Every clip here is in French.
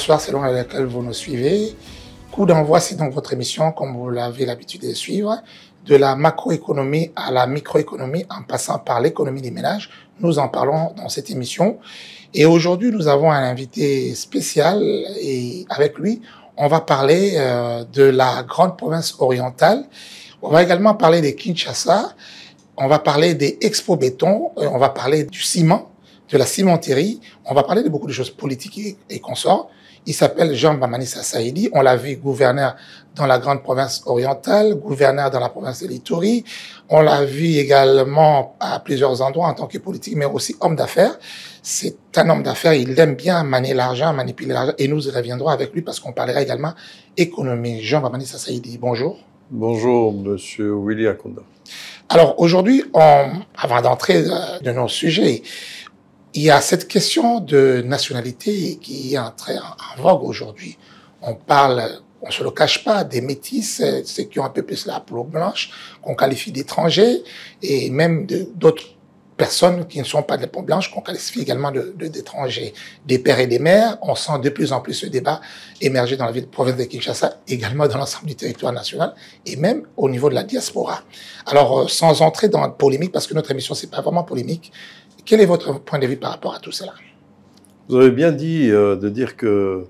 bonsoir selon laquelle vous nous suivez. Coup d'envoi, c'est donc votre émission, comme vous l'avez l'habitude de suivre, de la macroéconomie à la microéconomie en passant par l'économie des ménages. Nous en parlons dans cette émission. Et aujourd'hui, nous avons un invité spécial et avec lui, on va parler euh, de la grande province orientale. On va également parler des Kinshasa. On va parler des expos béton. On va parler du ciment, de la cimenterie. On va parler de beaucoup de choses politiques et consorts. Il s'appelle Jean Bamanissa Saïdi. On l'a vu gouverneur dans la grande province orientale, gouverneur dans la province de l'Itourie. On l'a vu également à plusieurs endroits en tant que politique, mais aussi homme d'affaires. C'est un homme d'affaires. Il aime bien manier l'argent, manipuler l'argent. Et nous y reviendrons avec lui parce qu'on parlera également économie. Jean Bamanissa Saïdi, bonjour. Bonjour, monsieur Willy Akonda. Alors aujourd'hui, on, avant d'entrer euh, de nos sujets, il y a cette question de nationalité qui est très en vogue aujourd'hui. On parle, on se le cache pas, des métis, ceux qui ont un peu plus la peau blanche, qu'on qualifie d'étrangers, et même d'autres personnes qui ne sont pas de la peau blanche, qu'on qualifie également d'étrangers. De, des pères et des mères, on sent de plus en plus ce débat émerger dans la ville province de Kinshasa, également dans l'ensemble du territoire national, et même au niveau de la diaspora. Alors, euh, sans entrer dans la polémique, parce que notre émission, c'est pas vraiment polémique, quel est votre point de vue par rapport à tout cela Vous avez bien dit euh, de dire que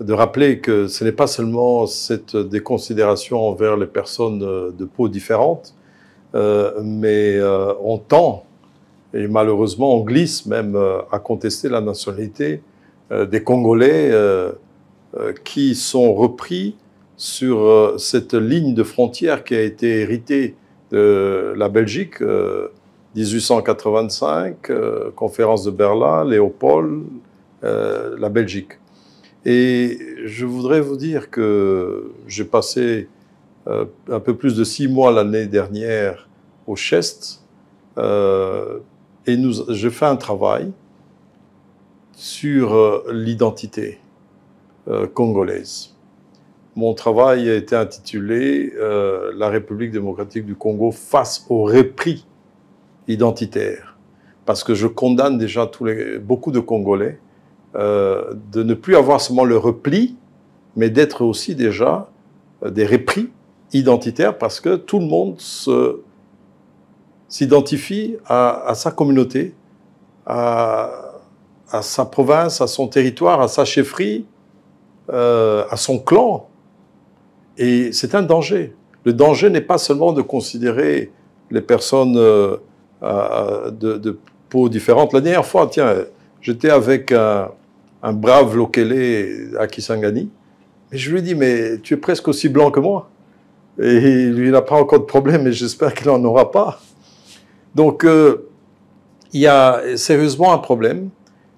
de rappeler que ce n'est pas seulement cette déconsidération envers les personnes euh, de peau différente, euh, mais on tend, et malheureusement on glisse même à contester la nationalité des Congolais qui sont repris sur cette ligne de frontière qui a été héritée de la Belgique 1885, euh, conférence de Berlin, Léopold, euh, la Belgique. Et je voudrais vous dire que j'ai passé euh, un peu plus de six mois l'année dernière au Chest, et j'ai fait un travail sur l'identité congolaise. Mon travail a été intitulé La République démocratique du Congo face au répris » identitaire, parce que je condamne déjà tous les, beaucoup de Congolais euh, de ne plus avoir seulement le repli, mais d'être aussi déjà euh, des repris identitaires, parce que tout le monde s'identifie à, sa communauté, à, sa province, à son territoire, à sa chefferie, euh, à son clan. Et c'est un danger. Le danger n'est pas seulement de considérer les personnes euh, de, de, peaux différentes. La dernière fois, tiens, j'étais avec un, brave Lokele à Kisangani, et je lui dis, mais tu es presque aussi blanc que moi. Et lui, il n'a pas encore de problème, et j'espère qu'il n'en aura pas. Donc, euh, il y a sérieusement un problème,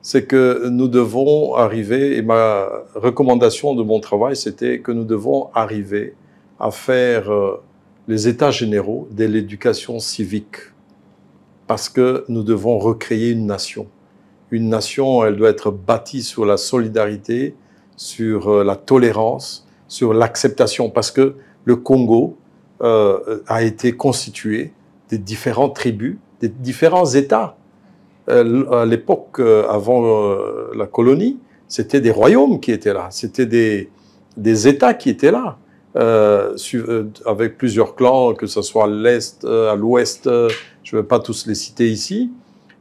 c'est que nous devons arriver, et ma recommandation de mon travail, c'était que nous devons arriver à faire euh, les états généraux de l'éducation civique parce que nous devons recréer une nation. Une nation, elle doit être bâtie sur la solidarité, sur euh, la tolérance, sur l'acceptation, parce que le Congo euh, a été constitué des différentes tribus, des différents États. Euh, à l'époque, avant la colonie, c'était des royaumes qui étaient là, c'était des, des États qui étaient là, avec plusieurs clans, que ce soit à l'Est, à l'Ouest, je ne vais pas tous les citer ici,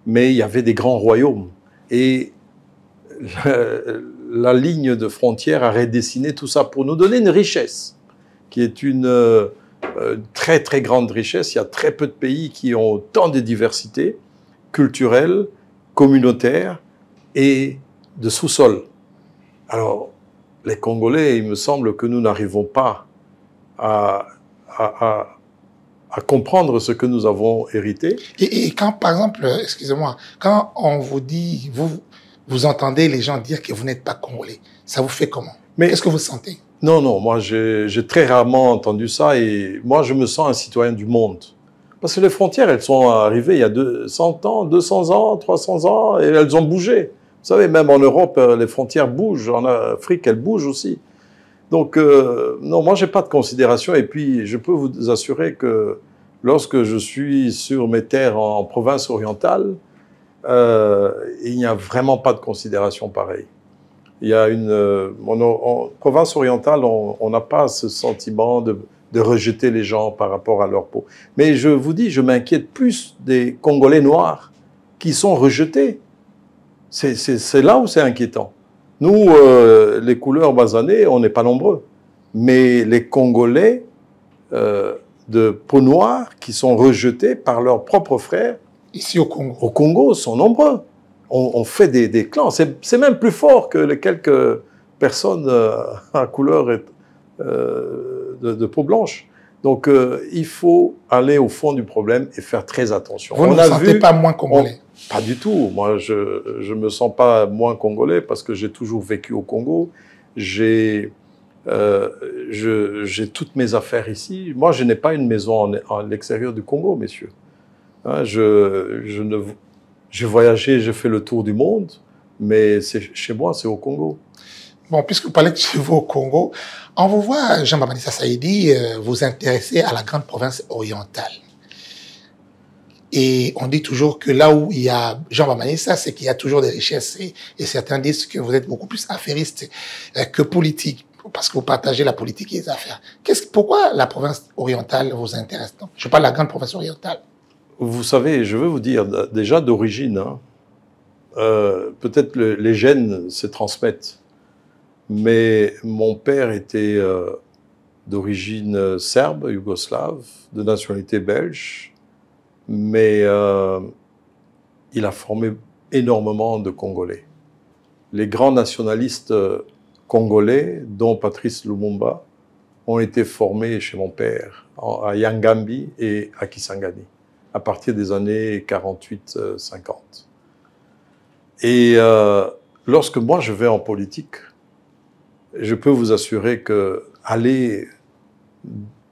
mais il y avait des grands royaumes. Et la, ligne de frontière a redessiné tout ça pour nous donner une richesse, qui est une euh, très très grande richesse. Il y a très peu de pays qui ont autant de diversité culturelle, communautaire et de sous-sol. Alors, les Congolais, il me semble que nous n'arrivons pas à à comprendre ce que nous avons hérité. Et, quand, par exemple, euh, excusez-moi, quand on vous dit, vous, vous entendez les gens dire que vous n'êtes pas congolais, ça vous fait comment Mais est ce que vous sentez Non, non, moi j'ai très rarement entendu ça et moi je me sens un citoyen du monde. Parce que les frontières, elles sont arrivées il y a 100 ans, 200 ans, 300 ans, et elles ont bougé. Vous savez, même en Europe, euh, les frontières bougent, en Afrique, elles bougent aussi. Donc, euh, non, moi, je n'ai pas de considération. Et puis, je peux vous assurer que lorsque je suis sur mes terres en province orientale, euh, il n'y a vraiment pas de considération pareille. Il y a une. Euh, en province orientale, on n'a pas ce sentiment de, rejeter les gens par rapport à leur peau. Mais je vous dis, je m'inquiète plus des Congolais noirs qui sont rejetés. C'est là où c'est inquiétant. Nous, euh, les couleurs basanées, on n'est pas nombreux. Mais les Congolais euh, de peau noire qui sont rejetés par leurs propres frères ici au Congo, au Congo sont nombreux. On, fait des, clans. C'est même plus fort que les quelques personnes euh, à couleur de, peau blanche. Donc, euh, il faut aller au fond du problème et faire très attention. Vous ne vous sentez pas moins congolais oh, Pas du tout. Moi, je ne me sens pas moins congolais parce que j'ai toujours vécu au Congo. J'ai euh, toutes mes affaires ici. Moi, je n'ai pas une maison à l'extérieur du Congo, messieurs. Hein, je, je ne, j'ai voyagé, j'ai fait le tour du monde, mais chez moi, c'est au Congo. Bon, puisque vous parlez de chez vous au Congo, on vous voit, jean ça Saïdi, euh, vous intéresser à la grande province orientale. Et on dit toujours que là où il y a Jean Bamanissa, c'est qu'il y a toujours des richesses. Et, certains disent que vous êtes beaucoup plus affairiste euh, que politique, parce que vous partagez la politique et les affaires. Qu'est-ce, pourquoi la province orientale vous intéresse on Je parle de la grande province orientale. Vous savez, je veux vous dire, déjà d'origine, hein, euh, peut-être les gènes se transmettent. Mais mon père était euh, d'origine serbe, yougoslave, de nationalité belge, mais euh, il a formé énormément de Congolais. Les grands nationalistes euh, congolais, dont Patrice Lumumba, ont été formés chez mon père, à Yangambi et à Kisangani, à partir des années 48-50. Et lorsque moi je vais en politique, je peux vous assurer que aller,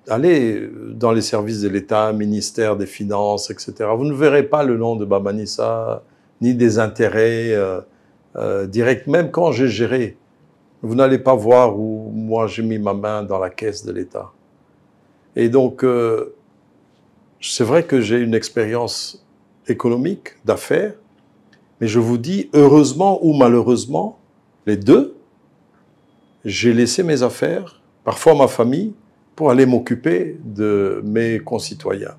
aller dans les services de l'État, ministère des Finances, etc., vous ne verrez pas le nom de Babanissa ni des intérêts euh, euh, directs, même quand j'ai géré. Vous n'allez pas voir où moi j'ai mis ma main dans la caisse de l'État. Et donc, euh, c'est vrai que j'ai une expérience économique, d'affaires, mais je vous dis, heureusement ou malheureusement, les deux, j'ai laissé mes affaires, parfois ma famille, pour aller m'occuper de mes concitoyens.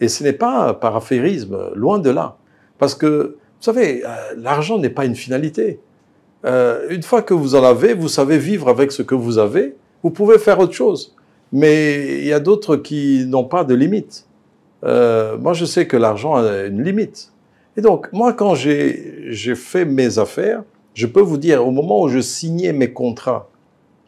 Et ce n'est pas par affairisme, loin de là. Parce que, vous savez, euh, l'argent n'est pas une finalité. Euh, une fois que vous en avez, vous savez vivre avec ce que vous avez, vous pouvez faire autre chose. Mais il y a d'autres qui n'ont pas de limite. Euh, moi, je sais que l'argent a une limite. Et donc, moi, quand j'ai fait mes affaires, je peux vous dire, au moment où je signais mes contrats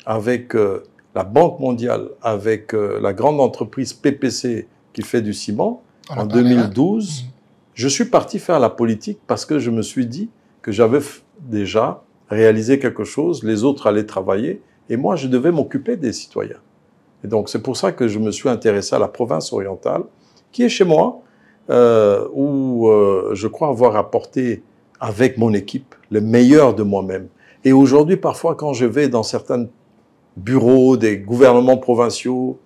avec euh, la Banque mondiale, avec euh, la grande entreprise PPC qui fait du ciment, oh, en 2012, mm. je suis parti faire la politique parce que je me suis dit que j'avais déjà réalisé quelque chose, les autres allaient travailler, et moi, je devais m'occuper des citoyens. Et donc, c'est pour ça que je me suis intéressé à la province orientale, qui est chez moi, euh, où je crois avoir apporté, avec mon équipe, le meilleur de moi-même. Et aujourd'hui, parfois, quand je vais dans certains bureaux des gouvernements provinciaux,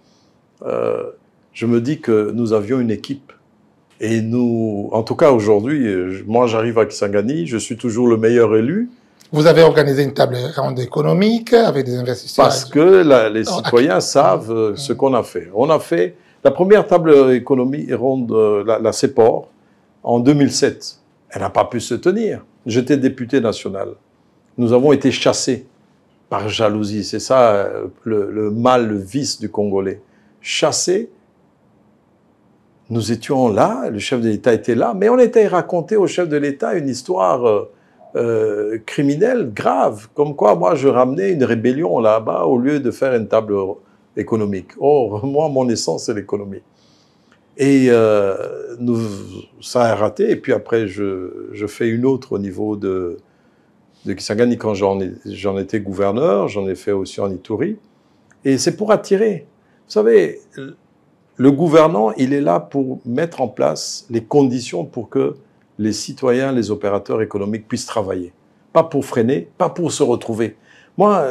euh, je me dis que nous avions une équipe. Et nous, en tout cas aujourd'hui, euh, moi j'arrive à Kisangani, je suis toujours le meilleur élu. Vous avez organisé une table ronde économique avec des investisseurs. Parce que les citoyens savent euh, ce qu'on a fait. On a fait la première table économique ronde, la, la CEPOR, en 2007. Elle n'a pas pu se tenir. J'étais député national. Nous avons été chassés par jalousie. C'est ça euh, le, mal, le vice du Congolais. Chassés, nous étions là, le chef de l'État était là, mais on était raconté au chef de l'État une histoire euh, euh, criminelle grave, comme quoi moi je ramenais une rébellion là-bas au lieu de faire une table économique. Or, moi, mon essence, c'est l'économie. Et euh, nous, ça a raté. Et puis après, je, je fais une autre au niveau de, de Kisangani quand j'en étais gouverneur. J'en ai fait aussi en Ituri. Et c'est pour attirer. Vous savez, le gouvernant, il est là pour mettre en place les conditions pour que les citoyens, les opérateurs économiques puissent travailler. Pas pour freiner, pas pour se retrouver. Moi,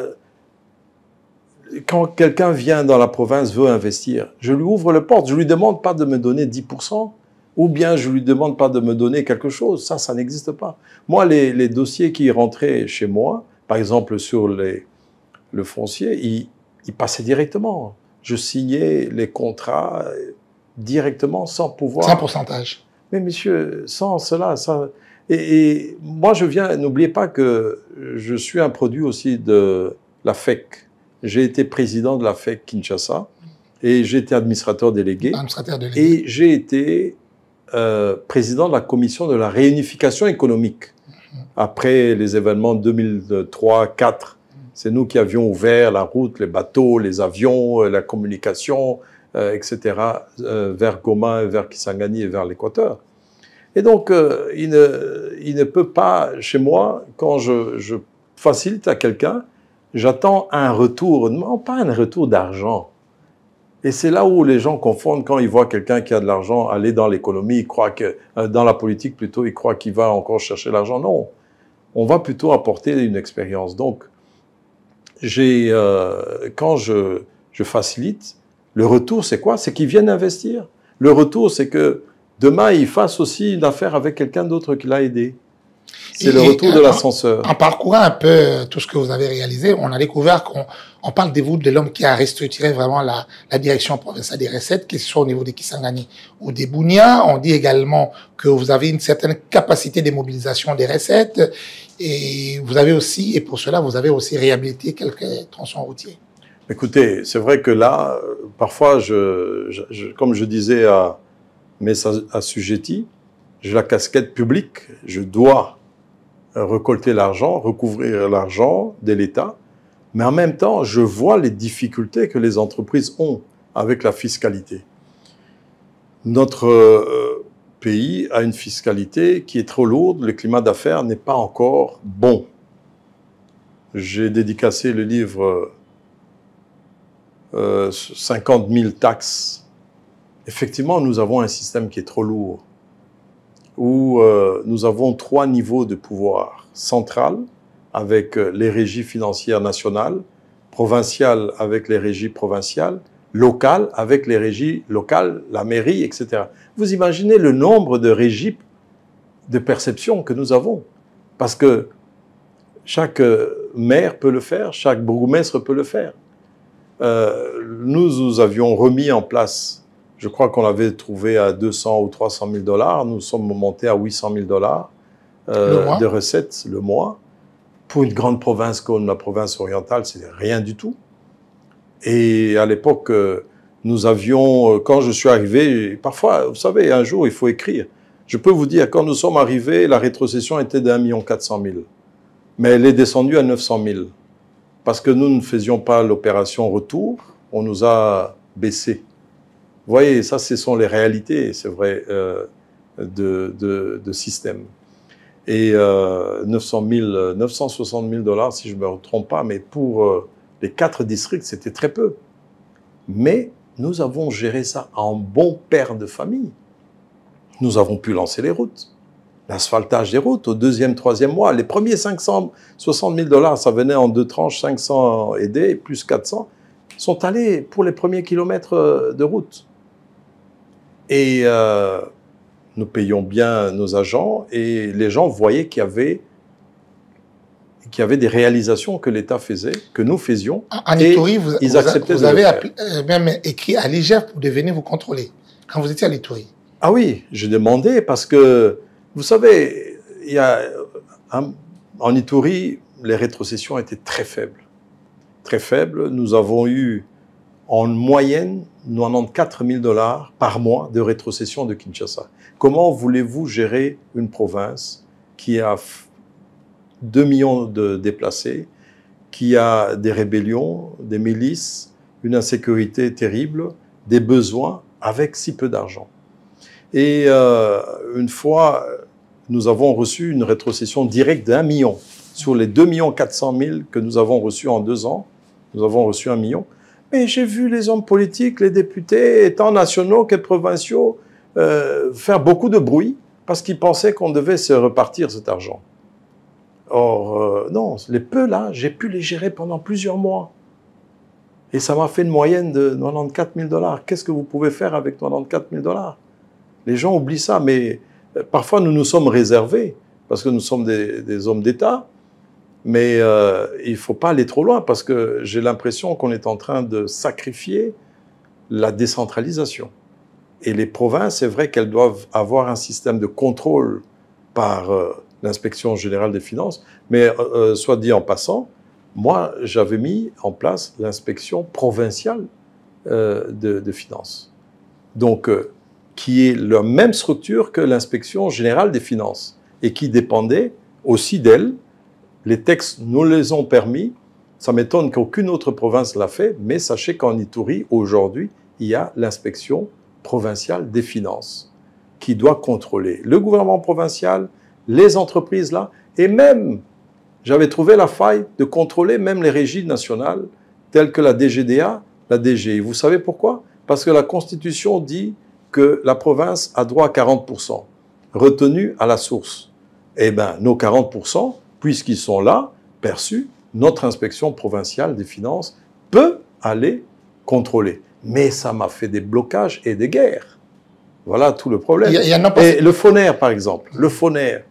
quand quelqu'un vient dans la province, veut investir, je lui ouvre le porte, je lui demande pas de me donner 10%, ou bien je lui demande pas de me donner quelque chose. Ça, ça n'existe pas. Moi, les, dossiers qui rentraient chez moi, par exemple sur les, le foncier, ils, passaient directement. Je signais les contrats directement sans pouvoir. Sans pourcentage. Mais monsieur, sans cela, ça. Et, et moi, je viens, n'oubliez pas que je suis un produit aussi de la FEC, j'ai été président de la FEC Kinshasa et j'ai été administrateur délégué. Et j'ai été euh, président de la commission de la réunification économique. Après les événements 2003-2004, c'est nous qui avions ouvert la route, les bateaux, les avions, euh, la communication, euh, etc., vers Goma, vers Kisangani et vers l'Équateur. Et donc, il ne, il, ne, peut pas, chez moi, quand je facilite à quelqu'un, J'attends un retour, non pas un retour d'argent. Et c'est là où les gens confondent quand ils voient quelqu'un qui a de l'argent aller dans l'économie, ils croient que, euh, dans la politique plutôt, ils croient qu'il va encore chercher l'argent. Non, on va plutôt apporter une expérience. Donc, j'ai, euh, quand je, je facilite, le retour, c'est quoi C'est qu'ils viennent investir. Le retour, c'est que demain, ils fassent aussi une affaire avec quelqu'un d'autre qui l'a aidé. C'est le retour de l'ascenseur. En, parcourant un peu euh, tout ce que vous avez réalisé, on a découvert qu'on parle de vous de l'homme qui a restructuré vraiment la, direction provinciale des recettes, que ce soit au niveau des Kisangani ou des Bounia. On dit également que vous avez une certaine capacité de mobilisation des recettes et vous avez aussi, et pour cela, vous avez aussi réhabilité quelques tronçons routiers. Écoutez, c'est vrai que là, euh, parfois, je, comme je disais à mes assujettis, j'ai la casquette publique, je dois euh, recolter l'argent, recouvrir l'argent de l'État, mais en même temps, je vois les difficultés que les entreprises ont avec la fiscalité. Notre euh, pays a une fiscalité qui est trop lourde, le climat d'affaires n'est pas encore bon. J'ai dédicacé le livre 50 euh, 000 taxes. Effectivement, nous avons un système qui est trop lourd où euh, nous avons trois niveaux de pouvoir. Central, avec euh, les régies financières nationales, provincial avec les régies provinciales, local avec les régies locales, la mairie, etc. Vous imaginez le nombre de régies de perception que nous avons. Parce que chaque euh, maire peut le faire, chaque bourgmestre peut le faire. nous, nous avions remis en place je crois qu'on l'avait trouvé à 200 ou 300 000 dollars. Nous sommes montés à 800 000 dollars euh, de recettes le mois. Pour une grande province comme la province orientale, c'est rien du tout. Et à l'époque, euh, nous avions, euh, quand je suis arrivé, parfois, vous savez, un jour, il faut écrire. Je peux vous dire, quand nous sommes arrivés, la rétrocession était d'un million quatre cent mille. Mais elle est descendue à 900 000. Parce que nous ne faisions pas l'opération retour, on nous a baissé. Vous voyez, ça, ce sont les réalités, c'est vrai, euh, de, système. Et 900 960 000 dollars, si je ne me trompe pas, mais pour euh, les quatre districts, c'était très peu. Mais nous avons géré ça en bon père de famille. Nous avons pu lancer les routes, l'asphaltage des routes au deuxième, troisième mois. Les premiers 560 000 dollars, ça venait en deux tranches, 500 aidés, plus 400, sont allés pour les premiers kilomètres euh, de route. Et euh, nous payons bien nos agents et les gens voyaient qu'il y avait qu'il y avait des réalisations que l'État faisait, que nous faisions. En Itourie, vous, avez même écrit euh, à l'IGF pour devenir vous contrôler, quand vous étiez à l'Itourie. Ah oui, je demandais parce que, vous savez, il y a, hein, en Itourie, les rétrocessions étaient très faibles. Très faibles. Nous avons eu en moyenne 94 000 dollars par mois de rétrocession de Kinshasa. Comment voulez-vous gérer une province qui a 2 millions de déplacés, qui a des rébellions, des milices, une insécurité terrible, des besoins avec si peu d'argent Et euh, une fois, nous avons reçu une rétrocession directe d'un million. Sur les 2 400 000 que nous avons reçus en deux ans, nous avons reçu un million. Mais j'ai vu les hommes politiques, les députés, tant nationaux que provinciaux, euh, faire beaucoup de bruit parce qu'ils pensaient qu'on devait se repartir cet argent. Or, euh, non, les peu là, j'ai pu les gérer pendant plusieurs mois. Et ça m'a fait une moyenne de 94 000 dollars. Qu'est-ce que vous pouvez faire avec 94 000 dollars Les gens oublient ça, mais euh, parfois nous nous sommes réservés parce que nous sommes des hommes d'État. Mais euh, il ne faut pas aller trop loin parce que j'ai l'impression qu'on est en train de sacrifier la décentralisation. Et les provinces, c'est vrai qu'elles doivent avoir un système de contrôle par euh, l'inspection générale des finances, mais euh, soit dit en passant, moi j'avais mis en place l'inspection provinciale de, de, finances, donc qui est la même structure que l'inspection générale des finances et qui dépendait aussi d'elle les textes nous les ont permis. Ça m'étonne qu'aucune autre province l'a fait, mais sachez qu'en Itourie, aujourd'hui, il y a l'inspection provinciale des finances qui doit contrôler le gouvernement provincial, les entreprises là, et même, j'avais trouvé la faille de contrôler même les régies nationales telles que la DGDA, la DG, Vous savez pourquoi Parce que la Constitution dit que la province a droit à 40%, retenu à la source. Eh ben nos 40%, puisqu'ils sont là, perçus, notre inspection provinciale des finances peut aller contrôler. Mais ça m'a fait des blocages et des guerres. Voilà tout le problème. Et le fonair, par exemple. Le fonair,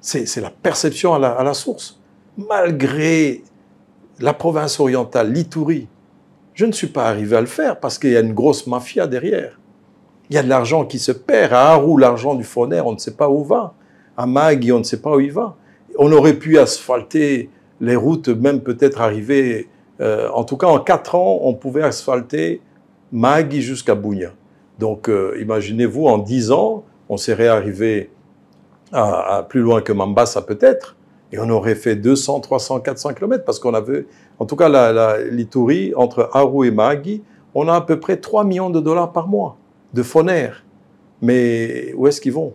c'est la perception à la, source. Malgré la province orientale, l'Itourie, je ne suis pas arrivé à le faire parce qu'il y a une grosse mafia derrière. Il y a de l'argent qui se perd. À Harou, l'argent du fonair, on ne sait pas où va. À Magui, on ne sait pas où il va on aurait pu asphalter les routes, même peut-être arriver. Euh, en tout cas, en quatre ans, on pouvait asphalter Magui jusqu'à Bougna. Donc, euh, imaginez-vous, en dix ans, on serait arrivé à, plus loin que Mambasa peut-être, et on aurait fait 200, 300, 400 kilomètres parce qu'on avait, en tout cas, la, entre Haru et Magui, on a à peu près 3 millions de dollars par mois de fonaires. Mais où est-ce qu'ils vont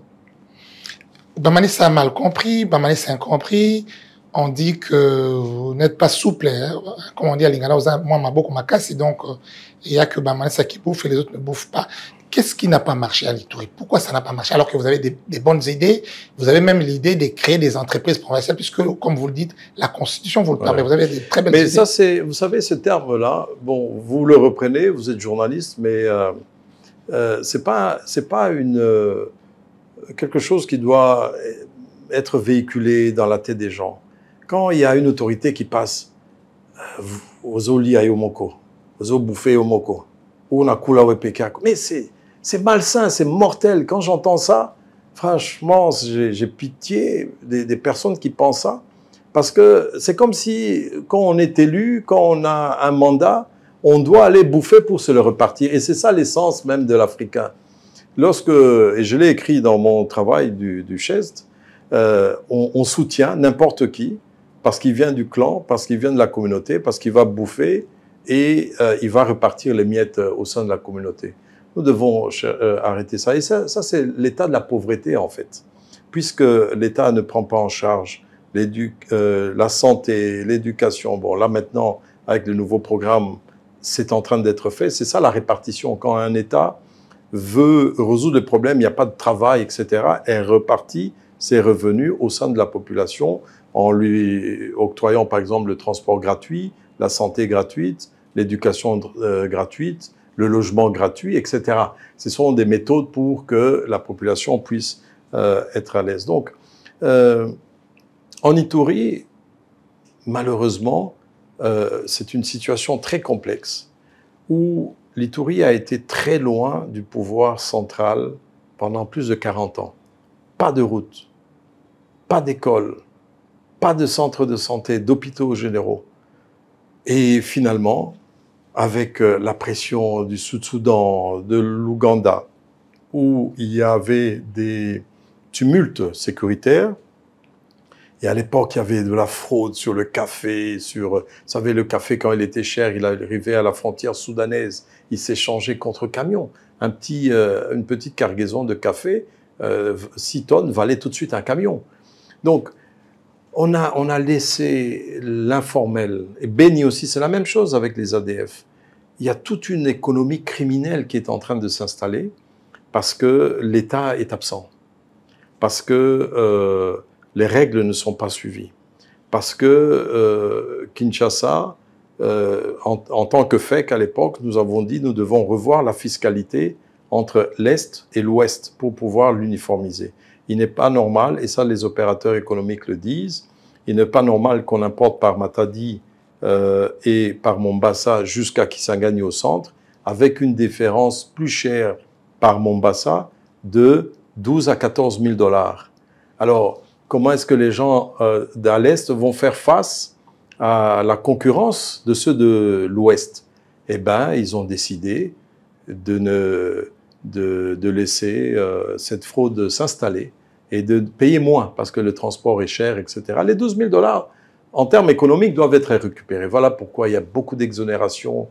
Bamani, ça a mal compris. Bamani, c'est incompris. On dit que vous n'êtes pas souple. Hein. Comme on dit à Lingala, moi, ma beaucoup m'a Et Donc, euh, il n'y a que Bamani, qui bouffe et les autres ne bouffent pas. Qu'est-ce qui n'a pas marché à l'Itouri Pourquoi ça n'a pas marché alors que vous avez des, bonnes idées Vous avez même l'idée de créer des entreprises provinciales puisque, comme vous le dites, la Constitution vous le permet. Vous avez des très belles mais idées. ça, c'est, vous savez, ce terme-là, bon, vous le reprenez, vous êtes journaliste, mais euh, euh c'est pas, c'est pas une, euh, quelque chose qui doit être véhiculé dans la tête des gens. Quand il y a une autorité qui passe euh, aux oli à Yomoko, aux bouffées Yomoko, ou Nakula Wepeka, mais c'est malsain, c'est mortel. Quand j'entends ça, franchement, j'ai pitié des, des, personnes qui pensent ça. Parce que c'est comme si, quand on est élu, quand on a un mandat, on doit aller bouffer pour se le repartir. Et c'est ça l'essence même de l'Africain. Lorsque, et je l'ai écrit dans mon travail du, du Chest, euh, on, soutient n'importe qui parce qu'il vient du clan, parce qu'il vient de la communauté, parce qu'il va bouffer et euh, il va repartir les miettes euh, au sein de la communauté. Nous devons arrêter ça. Et ça, ça c'est l'état de la pauvreté, en fait. Puisque l'État ne prend pas en charge la santé, l'éducation, bon, là maintenant, avec le nouveau programme, c'est en train d'être fait. C'est ça la répartition. Quand un État veut résoudre le problème, il n'y a pas de travail, etc., elle repartit ses revenus au sein de la population en lui octroyant par exemple le transport gratuit, la santé gratuite, l'éducation euh, gratuite, le logement gratuit, etc. Ce sont des méthodes pour que la population puisse euh, être à l'aise. Donc, euh, en Itourie, malheureusement, c'est une situation très complexe où L'Itourie a été très loin du pouvoir central pendant plus de 40 ans. Pas de route, pas d'école, pas de centre de santé, d'hôpitaux généraux. Et finalement, avec euh, la pression du Sud-Soudan, de l'Ouganda, où il y avait des tumultes sécuritaires, et à l'époque, il y avait de la fraude sur le café, sur, euh, vous savez, le café, quand il était cher, il arrivait à la frontière soudanaise, il s'échangeait contre camion. Un petit, euh, une petite cargaison de café, 6 euh, tonnes, valait tout de suite un camion. Donc, on a, on a laissé l'informel. Et Béni aussi, c'est la même chose avec les ADF. Il y a toute une économie criminelle qui est en train de s'installer parce que l'État est absent. Parce que euh, les règles ne sont pas suivies. Parce que euh, Kinshasa, euh, en, tant que fait qu'à e l'époque, nous avons dit nous devons revoir la fiscalité entre l'Est et l'Ouest pour pouvoir l'uniformiser. Il n'est pas normal, et ça les opérateurs économiques le disent, il n'est pas normal qu'on importe par Matadi euh, et par Mombasa jusqu'à Kisangani au centre, avec une différence plus chère par Mombasa de 12 à 14 000 dollars. Alors, comment est-ce que les gens euh, l'Est vont faire face à la concurrence de ceux de l'Ouest Eh bien, ils ont décidé de, ne, de, laisser euh, cette fraude s'installer et de payer moins parce que le transport est cher, etc. Les 12 000 dollars, en termes économiques, doivent être récupérés. Voilà pourquoi il y a beaucoup d'exonérations,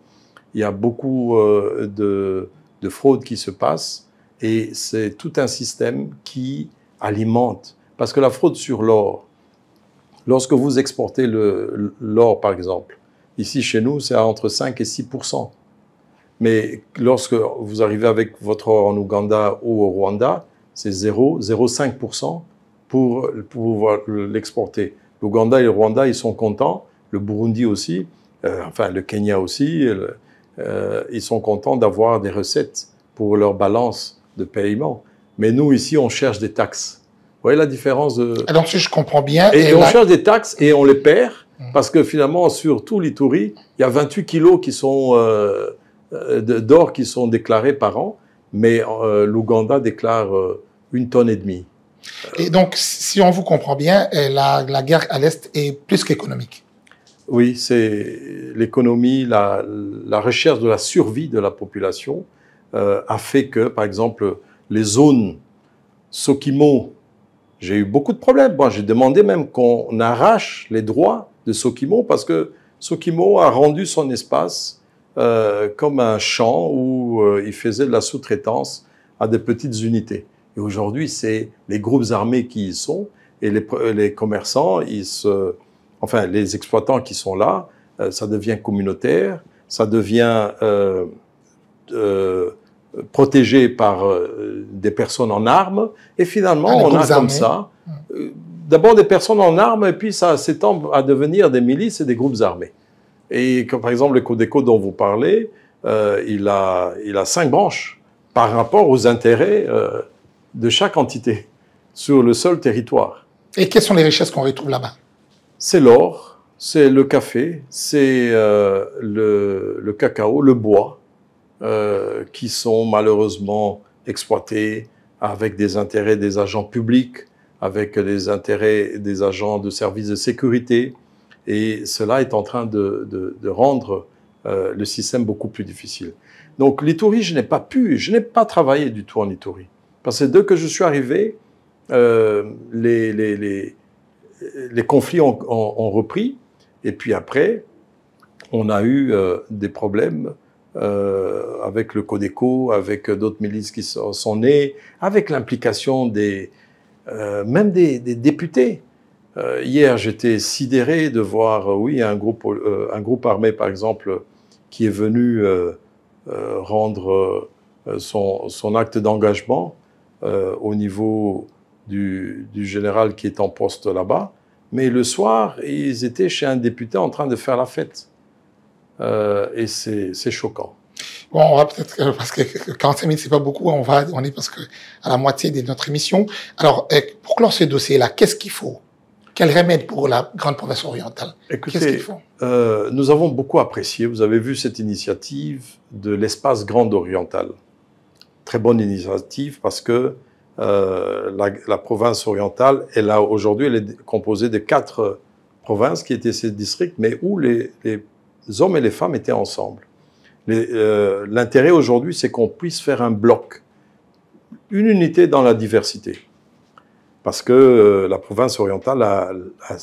il y a beaucoup euh, de, de fraudes qui se passent et c'est tout un système qui alimente parce que la fraude sur l'or, lorsque vous exportez l'or, par exemple, ici chez nous, c'est entre 5 et 6 Mais lorsque vous arrivez avec votre or en Ouganda ou au Rwanda, c'est 0,05 pour, pour pouvoir l'exporter. L'Ouganda et le Rwanda, ils sont contents, le Burundi aussi, euh, enfin le Kenya aussi, euh, ils sont contents d'avoir des recettes pour leur balance de paiement. Mais nous, ici, on cherche des taxes voyez la différence de... Alors, ah, si je comprends bien... Et, on cherche des taxes et on les perd, hmm. parce que finalement, sur tout l'Itourie, il y a 28 kilos qui sont euh, euh, d'or qui sont déclarés par an, mais euh, l'Ouganda déclare une tonne et demie. Et donc, si on vous comprend bien, la, guerre à l'Est est plus qu'économique. Oui, c'est l'économie, la, la, recherche de la survie de la population a fait que, par exemple, les zones Sokimo, j'ai eu beaucoup de problèmes. Moi, j'ai demandé même qu'on arrache les droits de Sokimo parce que Sokimo a rendu son espace euh, comme un champ où euh, il faisait de la sous-traitance à des petites unités. Et aujourd'hui, c'est les groupes armés qui y sont et les, euh, les commerçants, ils se, enfin les exploitants qui sont là, euh, ça devient communautaire, ça devient protégés par euh, des personnes en armes. Et finalement, ah, on a comme ça, mmh. euh, d'abord des personnes en armes, et puis ça s'étend à devenir des milices et des groupes armés. Et par exemple le Codeco dont vous parlez, euh, il, a, il a cinq branches par rapport aux intérêts de chaque entité sur le seul territoire. Et quelles sont les richesses qu'on retrouve là-bas C'est l'or, c'est le café, c'est le, cacao, le bois, euh, qui sont malheureusement exploités avec des intérêts des agents publics, avec les intérêts des agents de services de sécurité. Et cela est en train de, rendre euh, le système beaucoup plus difficile. Donc l'Itourie, je n'ai pas pu, je n'ai pas travaillé du tout en Itourie. Parce que dès que je suis arrivé, euh, les, conflits ont, repris. Et puis après, on a eu des problèmes euh, avec le Codeco, avec d'autres milices qui sont, nées, avec l'implication des, euh, même des, députés. Euh, hier, j'étais sidéré de voir, oui, un groupe, un groupe armé, par exemple, qui est venu rendre son, son, acte d'engagement au niveau du, du, général qui est en poste là-bas. Mais le soir, ils étaient chez un député en train de faire la fête. Euh, et c'est choquant. Bon, on va peut-être parce que 45 minutes c'est pas beaucoup, hein, on va on est parce que à la moitié de notre émission. Alors eh, pour clore ce dossier-là, qu'est-ce qu'il faut Quel remède pour la grande province orientale Écoutez, faut euh, nous avons beaucoup apprécié. Vous avez vu cette initiative de l'espace Grande Orientale. Très bonne initiative parce que euh, la, province orientale, elle a aujourd'hui, elle est composée de quatre provinces qui étaient ces districts, mais où les, les les hommes et les femmes étaient ensemble. Euh, l'intérêt aujourd'hui, c'est qu'on puisse faire un bloc, une unité dans la diversité. Parce que euh, la province orientale a,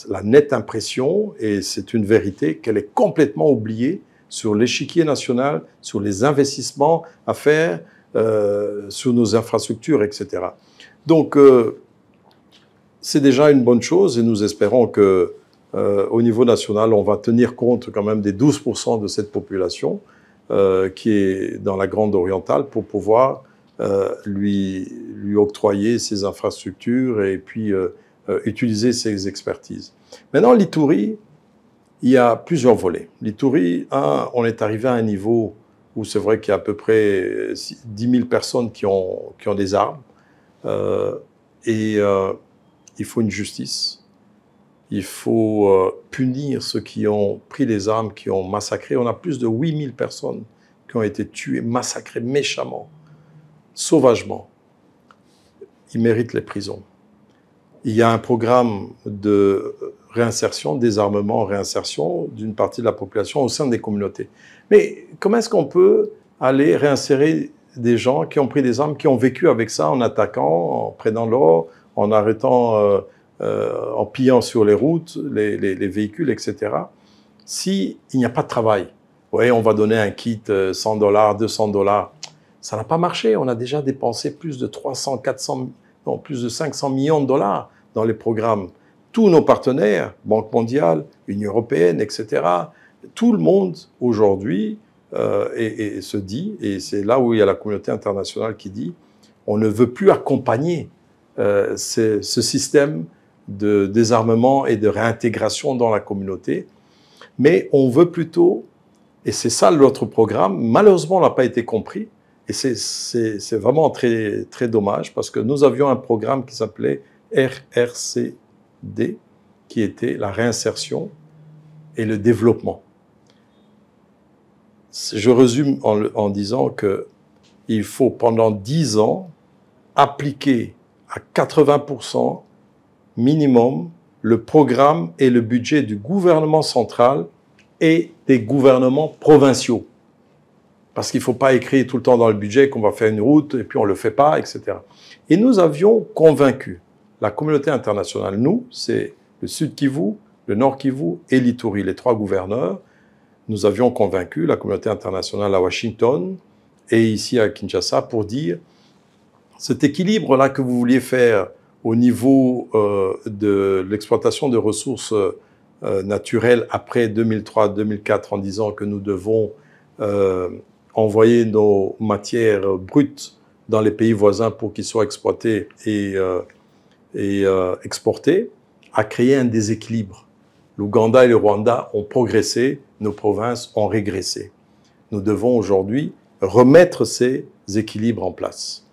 la nette impression, et c'est une vérité, qu'elle est complètement oubliée sur l'échiquier national, sur les investissements à faire, euh, sur nos infrastructures, etc. Donc, c'est déjà une bonne chose et nous espérons que euh, au niveau national, on va tenir compte quand même des 12% de cette population euh, qui est dans la Grande Orientale pour pouvoir euh, lui, lui octroyer ses infrastructures et puis utiliser ses expertises. Maintenant, l'Itourie, il y a plusieurs volets. L'Itourie, un, on est arrivé à un niveau où c'est vrai qu'il y a à peu près 10 000 personnes qui ont, qui ont des armes et il faut une justice il faut euh, punir ceux qui ont pris les armes, qui ont massacré. On a plus de 8000 personnes qui ont été tuées, massacrées méchamment, sauvagement. Ils méritent les prisons. Il y a un programme de réinsertion, désarmement, réinsertion d'une partie de la population au sein des communautés. Mais comment est-ce qu'on peut aller réinsérer des gens qui ont pris des armes, qui ont vécu avec ça en attaquant, en prenant l'or, en arrêtant euh, euh, en pillant sur les routes, les, véhicules, etc., s'il si n'y a pas de travail, oui, on va donner un kit 100 euh, dollars, 200 dollars, ça n'a pas marché. On a déjà dépensé plus de 300, 400, non, plus de 500 millions de dollars dans les programmes. Tous nos partenaires, Banque mondiale, Union européenne, etc., tout le monde aujourd'hui et, euh, se dit, et c'est là où il y a la communauté internationale qui dit, on ne veut plus accompagner ce, ce, système de désarmement et de réintégration dans la communauté. Mais on veut plutôt, et c'est ça notre programme, malheureusement, on n'a pas été compris. Et c'est vraiment très, très dommage parce que nous avions un programme qui s'appelait RRCD, qui était la réinsertion et le développement. Je résume en, disant que il faut pendant 10 ans appliquer à 80% minimum le programme et le budget du gouvernement central et des gouvernements provinciaux. Parce qu'il ne faut pas écrire tout le temps dans le budget qu'on va faire une route et puis on ne le fait pas, etc. Et nous avions convaincu la communauté internationale, nous, c'est le Sud Kivu, le Nord Kivu et l'Ituri, les trois gouverneurs. Nous avions convaincu la communauté internationale à Washington et ici à Kinshasa pour dire cet équilibre-là que vous vouliez faire au niveau euh, de l'exploitation de ressources euh, naturelles après 2003-2004 en disant que nous devons euh, envoyer nos matières brutes dans les pays voisins pour qu'ils soient exploités et, et exportés, a créé un déséquilibre. L'Ouganda et le Rwanda ont progressé, nos provinces ont régressé. Nous devons aujourd'hui remettre ces équilibres en place.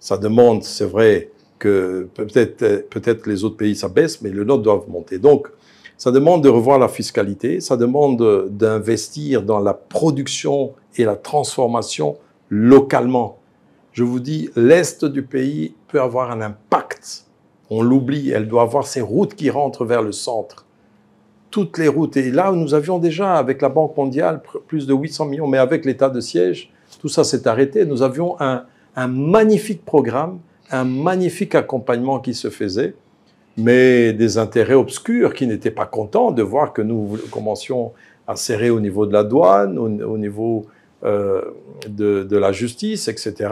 Ça demande, c'est vrai, peut-être peut-être les autres pays ça baisse, mais le nôtre doit monter. Donc ça demande de revoir la fiscalité, ça demande d'investir dans la production et la transformation localement. Je vous dis, l'est du pays peut avoir un impact. On l'oublie, elle doit avoir ses routes qui rentrent vers le centre. Toutes les routes. Et là, nous avions déjà, avec la Banque mondiale, plus de 800 millions, mais avec l'état de siège, tout ça s'est arrêté. Nous avions un, un magnifique programme un magnifique accompagnement qui se faisait, mais des intérêts obscurs qui n'étaient pas contents de voir que nous commencions à serrer au niveau de la douane, au, niveau euh, de, la justice, etc.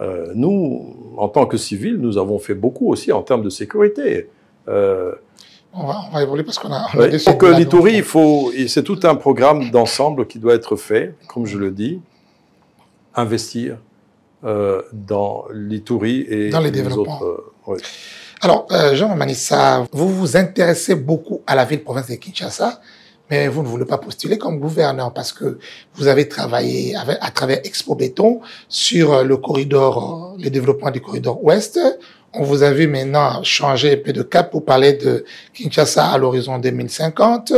Euh, nous, en tant que civils, nous avons fait beaucoup aussi en termes de sécurité. Euh, on, va, évoluer parce qu'on a, Pour que l'Itourie, il faut, c'est tout un programme d'ensemble qui doit être fait, comme je le dis, investir, euh, dans l'Itourie et dans les, développements. Euh, Alors, euh, Jean Manissa, vous vous intéressez beaucoup à la ville-province de Kinshasa mais vous ne voulez pas postuler comme gouverneur parce que vous avez travaillé avec, à travers Expo Béton sur le corridor, le développement du corridor ouest. On vous a vu maintenant changer un peu de cap pour parler de Kinshasa à l'horizon 2050.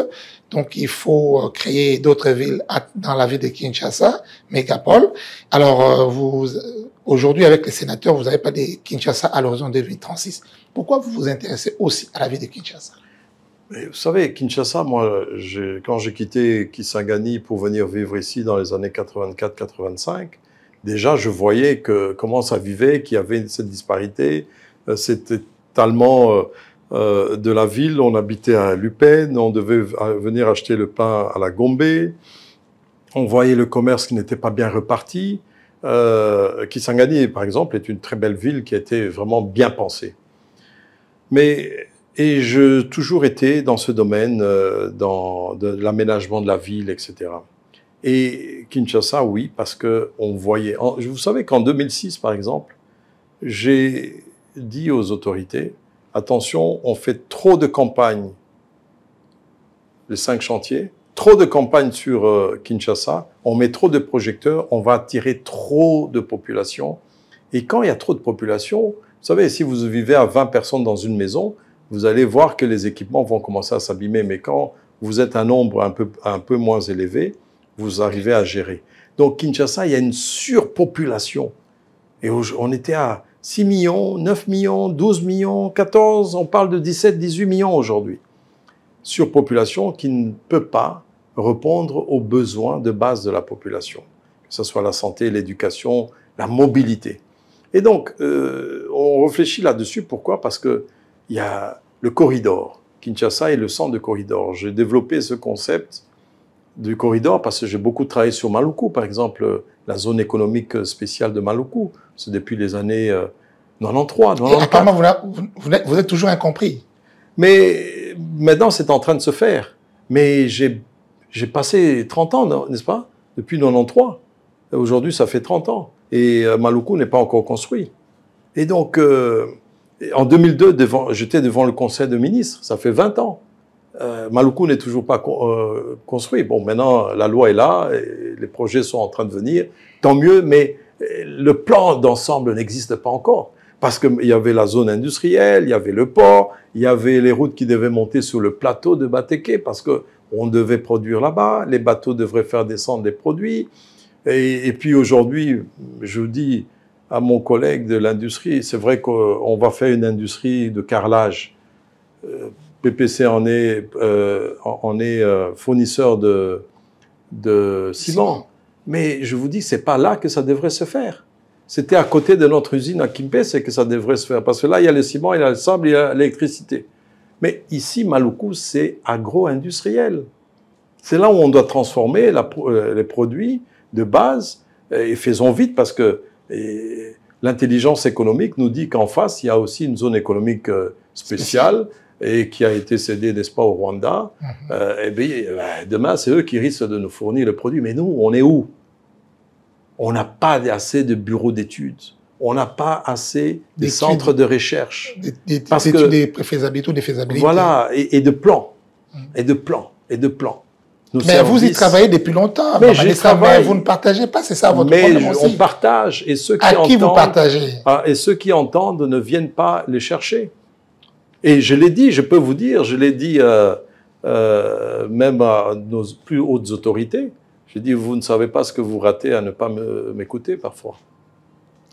Donc, il faut euh, créer d'autres villes dans la ville de Kinshasa, mégapole. Alors, euh, vous, euh, aujourd'hui, avec les sénateurs, vous n'avez pas de Kinshasa à l'horizon 2036. Pourquoi vous vous intéressez aussi à la ville de Kinshasa? vous savez, Kinshasa, moi, quand j'ai quitté Kisangani pour venir vivre ici dans les années 84-85, déjà, je voyais que comment ça vivait, qu'il y avait cette disparité, c'était tellement euh, de la ville. On habitait à Lupin, on devait venir acheter le pain à la Gombe. On voyait le commerce qui n'était pas bien reparti. Euh, Kisangani, par exemple, est une très belle ville qui a été vraiment bien pensée. Mais et je toujours été dans ce domaine, euh, dans l'aménagement de la ville, etc. Et Kinshasa, oui, parce que on voyait. vous savez qu'en 2006, par exemple, j'ai dit aux autorités attention, on fait trop de campagnes, les cinq chantiers, trop de campagnes sur euh, Kinshasa, on met trop de projecteurs, on va attirer trop de population. Et quand il y a trop de population, vous savez, si vous vivez à 20 personnes dans une maison, vous allez voir que les équipements vont commencer à s'abîmer. Mais quand vous êtes un nombre un peu, un peu moins élevé, vous arrivez à gérer. Donc Kinshasa, il y a une surpopulation. Et on était à 6 millions, 9 millions, 12 millions, 14, on parle de 17, 18 millions aujourd'hui. Surpopulation qui ne peut pas répondre aux besoins de base de la population, que ce soit la santé, l'éducation, la mobilité. Et donc, euh, on réfléchit là-dessus. Pourquoi Parce qu'il y a le corridor. Kinshasa est le centre de corridor. J'ai développé ce concept du corridor parce que j'ai beaucoup travaillé sur Maluku, par exemple, la zone économique spéciale de Maluku. C'est depuis les années 93, euh, Apparemment, vous, êtes, toujours incompris. Mais maintenant, c'est en train de se faire. Mais j'ai passé 30 ans, n'est-ce pas Depuis 93. Aujourd'hui, ça fait 30 ans. Et Maloukou euh, Maluku n'est pas encore construit. Et donc, euh, en 2002, j'étais devant le conseil de ministres. Ça fait 20 ans. Maloukou Maluku n'est toujours pas construit. Bon, maintenant, la loi est là, et les projets sont en train de venir, tant mieux, mais le plan d'ensemble n'existe pas encore. Parce qu'il y avait la zone industrielle, il y avait le port, il y avait les routes qui devaient monter sur le plateau de Bateke parce qu'on devait produire là-bas, les bateaux devraient faire descendre des produits. Et, puis aujourd'hui, je dis à mon collègue de l'industrie, c'est vrai qu'on va faire une industrie de carrelage. Euh, PPC en est, euh, est euh, fournisseur de, de ciment. Mais je vous dis, c'est pas là que ça devrait se faire. C'était à côté de notre usine à Kimpe, c'est que ça devrait se faire. Parce que là, il y a le ciment, il y a le sable, il y a l'électricité. Mais ici, Maluku, c'est agro-industriel. C'est là où on doit transformer euh, les produits de base euh, et faisons vite parce que l'intelligence économique nous dit qu'en face, il y a aussi une zone économique euh, spéciale et qui a été cédé, n'est-ce pas, au Rwanda, mhm. et euh, eh euh, demain, c'est eux qui risquent de nous fournir le produit. Mais nous, on est où On n'a pas assez de bureaux d'études. On n'a pas assez de centres de recherche. Des, études parce que, des faisabilités. Voilà, mhm. et, de plans. Et de plans. Et de plans. mais vous y travaillez depuis longtemps. Mais, je travaille. vous ne partagez pas, c'est ça votre mais problème aussi. on partage. Et ceux qui à qui vous partagez ah, Et ceux qui entendent ne viennent pas les chercher. Et je l'ai dit, je peux vous dire, je l'ai dit euh, euh, même à nos plus hautes autorités. J'ai dit, vous ne savez pas ce que vous ratez à ne pas m'écouter parfois.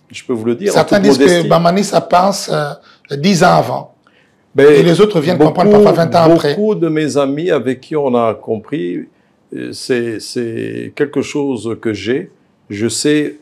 Je peux vous le dire. Certains disent que Bamani, ça pense euh, dix 10 ans avant. Ben, et les autres viennent comprendre parfois 20 ans après. Beaucoup de mes amis avec qui on a compris, c'est quelque chose que j'ai. Je sais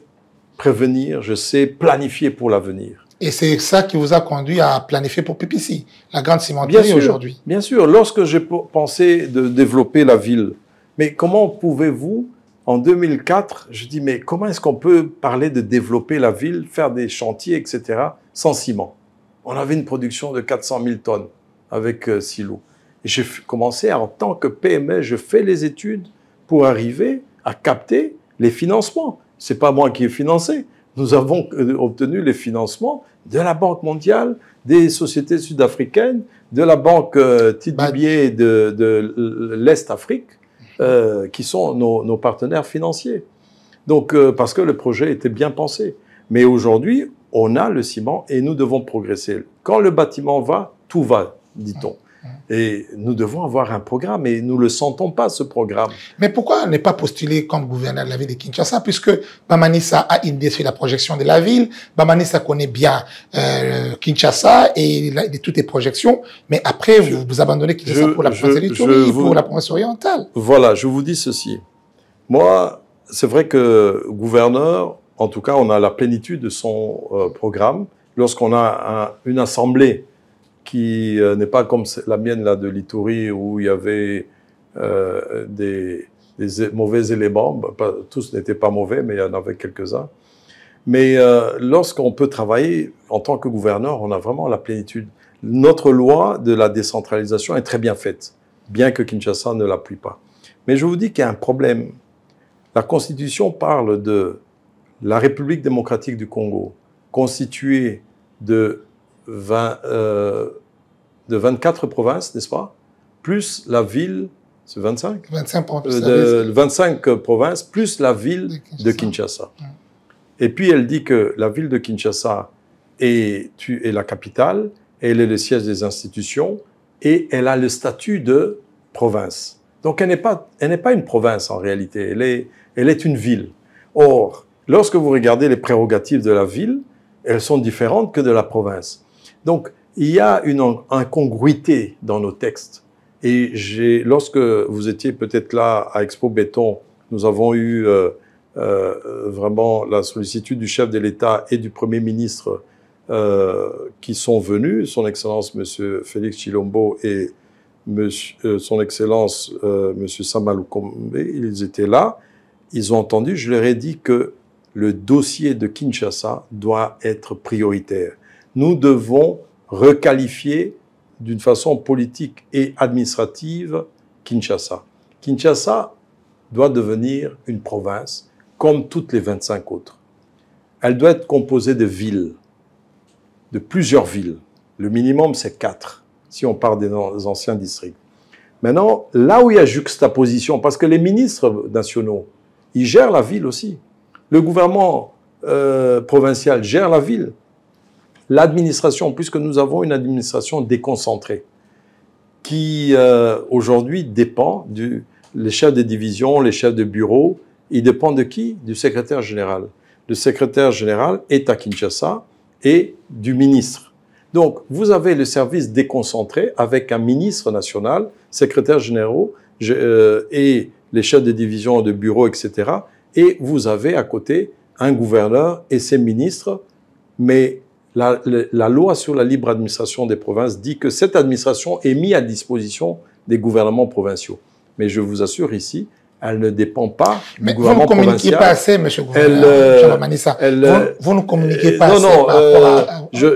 prévenir, je sais planifier pour l'avenir. Et c'est ça qui vous a conduit à planifier pour PPC, la grande cimenterie aujourd'hui. Bien sûr, lorsque j'ai pensé de développer la ville, mais comment pouvez-vous, en 2004, je dis, mais comment est-ce qu'on peut parler de développer la ville, faire des chantiers, etc., sans ciment On avait une production de 400 000 tonnes avec euh, Silo. Et j'ai commencé en tant que PME, je fais les études pour arriver à capter les financements. C'est pas moi qui ai financé, nous avons euh, obtenu les financements de la Banque mondiale, des sociétés sud-africaines, de la Banque euh, de, l'Est Afrique, euh, qui sont nos, partenaires financiers. Donc, parce que le projet était bien pensé. Mais aujourd'hui, on a le ciment et nous devons progresser. Quand le bâtiment va, tout va, dit-on. Et nous devons avoir un programme et nous ne le sentons pas, ce programme. Mais pourquoi ne pas postuler comme gouverneur de la ville de Kinshasa puisque Bamanissa a idée la projection de la ville, Bamanissa connaît bien euh, Kinshasa et toutes les projections, mais après vous, abandonnez Kinshasa je, pour la province pour la province orientale. Voilà, je vous dis ceci. Moi, c'est vrai que gouverneur, en tout cas, on a la plénitude de son euh, programme. Lorsqu'on a une assemblée qui euh, n'est pas comme la mienne là de Litouri où il y avait euh, des, mauvais éléments. Bah, tous n'étaient pas mauvais, mais il y en avait quelques-uns. Mais euh, lorsqu'on peut travailler en tant que gouverneur, on a vraiment la plénitude. Notre loi de la décentralisation est très bien faite, bien que Kinshasa ne l'appuie pas. Mais je vous dis qu'il y a un problème. La Constitution parle de la République démocratique du Congo, constituée de euh, de 24 provinces, n'est-ce pas Plus la ville, c'est 25 25 provinces. provinces, plus la ville de Kinshasa. Et puis elle dit que la ville de Kinshasa est, la capitale, elle est le siège des institutions et elle a le statut de province. Donc elle n'est pas, une province en réalité, elle est une ville. Or, lorsque vous regardez les prérogatives de la ville, elles sont différentes que de la province. Donc, il y a une incongruité dans nos textes. Et lorsque vous étiez peut-être là à Expo Béton, nous avons eu euh, euh, vraiment la sollicitude du chef de l'État et du Premier ministre euh, qui sont venus, Son Excellence Monsieur Félix Chilombo et Son Excellence Monsieur samaloukombe, ils étaient là. Ils ont entendu, je leur ai dit que le dossier de Kinshasa doit être prioritaire nous devons requalifier d'une façon politique et administrative Kinshasa. Kinshasa doit devenir une province comme toutes les 25 autres. Elle doit être composée de villes, de plusieurs villes. Le minimum, c'est quatre, si on part des anciens districts. Maintenant, là où il y a juxtaposition, parce que les ministres nationaux, ils gèrent la ville aussi. Le gouvernement euh, provincial gère la ville l'administration, puisque nous avons une administration déconcentrée, qui euh, aujourd'hui dépend du les chefs de division, les chefs de bureau, il dépend de qui Du secrétaire général. Le secrétaire général est à Kinshasa et du ministre. Donc, vous avez le service déconcentré avec un ministre national, secrétaire général euh, et les chefs de division, de bureau, etc. Et vous avez à côté un gouverneur et ses ministres, mais la, loi sur la libre administration des provinces dit que cette administration est mise à disposition des gouvernements provinciaux. Mais je vous assure ici, elle ne dépend pas Mais gouvernement provincial. Vous ne communiquez pas assez, Monsieur le gouverneur. Euh, elle, vous, euh, vous, ne communiquez euh, pas assez. Non, non, je,